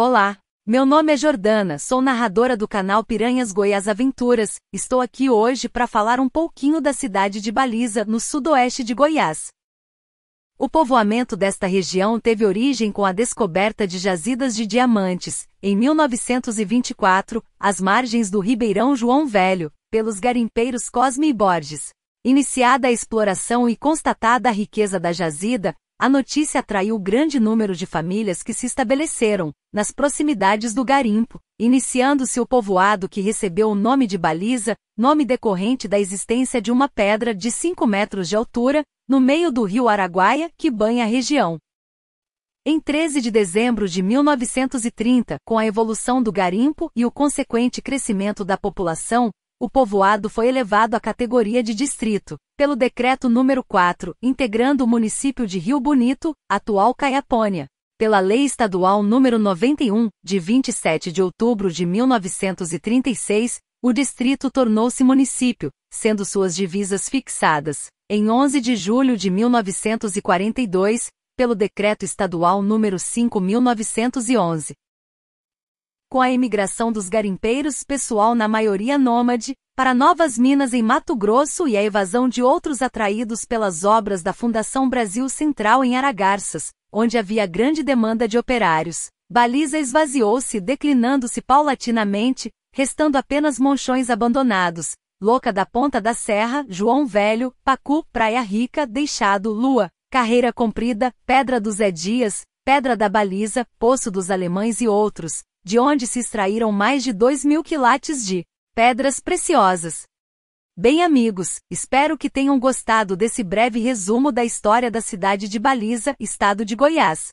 Olá, meu nome é Jordana, sou narradora do canal Piranhas Goiás Aventuras. Estou aqui hoje para falar um pouquinho da cidade de Baliza, no sudoeste de Goiás. O povoamento desta região teve origem com a descoberta de jazidas de diamantes, em 1924, às margens do Ribeirão João Velho, pelos garimpeiros Cosme e Borges. Iniciada a exploração e constatada a riqueza da jazida, a notícia atraiu grande número de famílias que se estabeleceram nas proximidades do garimpo, iniciando-se o povoado que recebeu o nome de Baliza, nome decorrente da existência de uma pedra de 5 metros de altura, no meio do rio Araguaia, que banha a região. Em 13 de dezembro de 1930, com a evolução do garimpo e o consequente crescimento da população, o povoado foi elevado à categoria de distrito, pelo decreto número 4, integrando o município de Rio Bonito, atual Caiapônia, pela Lei Estadual número 91, de 27 de outubro de 1936, o distrito tornou-se município, sendo suas divisas fixadas, em 11 de julho de 1942, pelo Decreto Estadual número 5.911, com a emigração dos garimpeiros, pessoal na maioria nômade, para novas minas em Mato Grosso e a evasão de outros atraídos pelas obras da Fundação Brasil Central em Aragarças, onde havia grande demanda de operários. Baliza esvaziou-se, declinando-se paulatinamente, restando apenas monchões abandonados. Louca da Ponta da Serra, João Velho, Pacu, Praia Rica, Deixado, Lua, Carreira Comprida, Pedra do Zé Dias, Pedra da Baliza, Poço dos Alemães e outros, de onde se extraíram mais de 2 mil quilates de pedras preciosas. Bem, amigos, espero que tenham gostado desse breve resumo da história da cidade de Baliza, estado de Goiás.